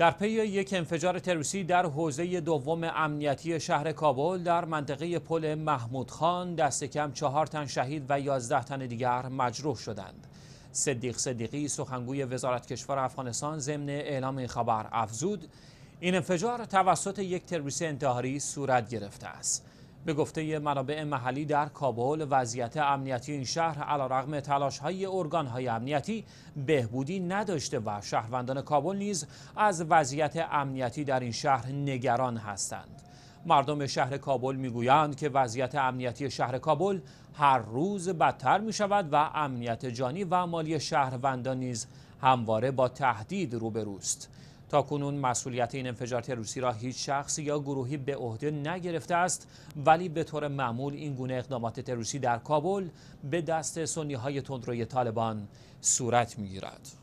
در پی یک انفجار تروریستی در حوزه دوم امنیتی شهر کابل در منطقه پل محمود خان دست کم چهار تن شهید و یازده تن دیگر مجروح شدند. صدیق صدیقی سخنگوی وزارت کشور افغانستان ضمن اعلام این خبر افزود این انفجار توسط یک تروریست انتحاری صورت گرفته است. به گفته منابع محلی در کابل وضعیت امنیتی این شهر تلاش های ارگان های امنیتی بهبودی نداشته و شهروندان کابل نیز از وضعیت امنیتی در این شهر نگران هستند. مردم شهر کابل میگویند که وضعیت امنیتی شهر کابل هر روز بدتر می شود و امنیت جانی و مالی شهروندان نیز همواره با تهدید روبروست. تا کنون مسئولیت این انفجار تروریستی را هیچ شخص یا گروهی به عهده نگرفته است ولی به طور معمول این گونه اقدامات تروریستی در کابل به دست سنی های تندروی طالبان صورت میگیرد.